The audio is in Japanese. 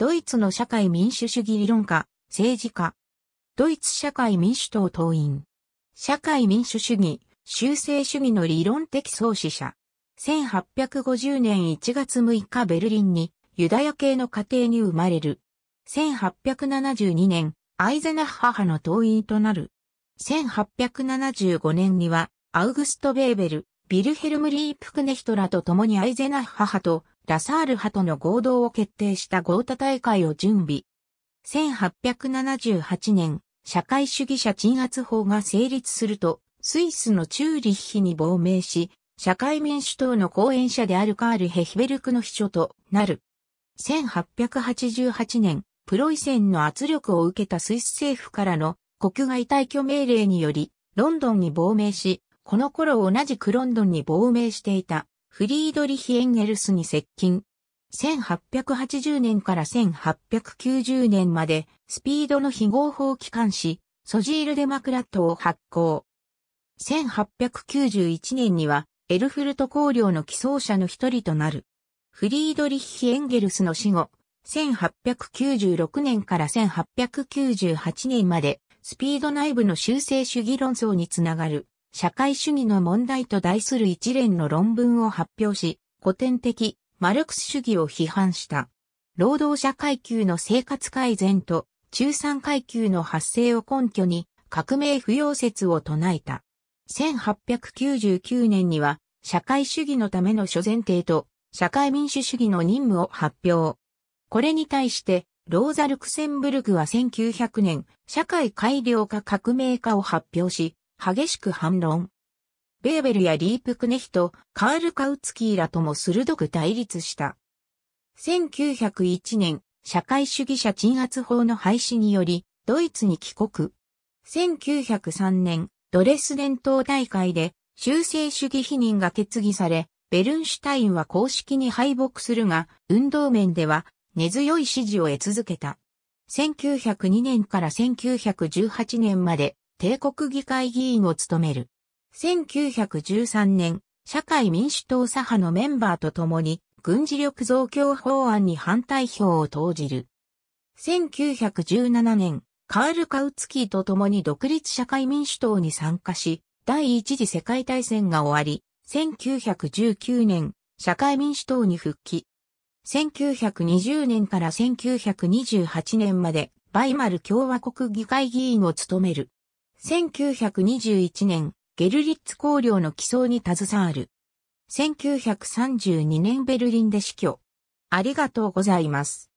ドイツの社会民主主義理論家、政治家。ドイツ社会民主党党員。社会民主主義、修正主義の理論的創始者。1850年1月6日ベルリンにユダヤ系の家庭に生まれる。1872年、アイゼナッハ派の党員となる。1875年には、アウグスト・ベーベル、ビルヘルム・リープクネヒトラと共にアイゼナッハ派とラサール派との合同を決定した豪太大会を準備。1878年、社会主義者鎮圧法が成立すると、スイスのチューリッヒに亡命し、社会民主党の後援者であるカール・ヘヒベルクの秘書となる。1888年、プロイセンの圧力を受けたスイス政府からの国外退去命令により、ロンドンに亡命し、この頃同じくロンドンに亡命していたフリードリヒ・エンゲルスに接近。1880年から1890年まで、スピードの非合法機関紙、ソジール・デマクラットを発行。1891年には、エルフルト公領の寄贈者の一人となる。フリードリヒ・エンゲルスの死後、1896年から1898年まで、スピード内部の修正主義論争につながる社会主義の問題と題する一連の論文を発表し、古典的、マルクス主義を批判した。労働者階級の生活改善と中産階級の発生を根拠に革命不要説を唱えた。1899年には社会主義のための諸前提と社会民主主義の任務を発表。これに対してローザ・ルクセンブルクは1900年社会改良化革命化を発表し、激しく反論。ベーベルやリープクネヒト、カール・カウツキーらとも鋭く対立した。1901年、社会主義者鎮圧法の廃止により、ドイツに帰国。1903年、ドレス伝統大会で、修正主義否認が決議され、ベルンシュタインは公式に敗北するが、運動面では根強い支持を得続けた。1902年から1918年まで帝国議会議員を務める。1913年、社会民主党左派のメンバーと共に、軍事力増強法案に反対票を投じる。1917年、カール・カウツキーと共に独立社会民主党に参加し、第一次世界大戦が終わり、1919年、社会民主党に復帰。1920年から1928年まで、バイマル共和国議会議員を務める。1921年、ゲルリッツ公領の起草に携わる。1932年ベルリンで死去。ありがとうございます。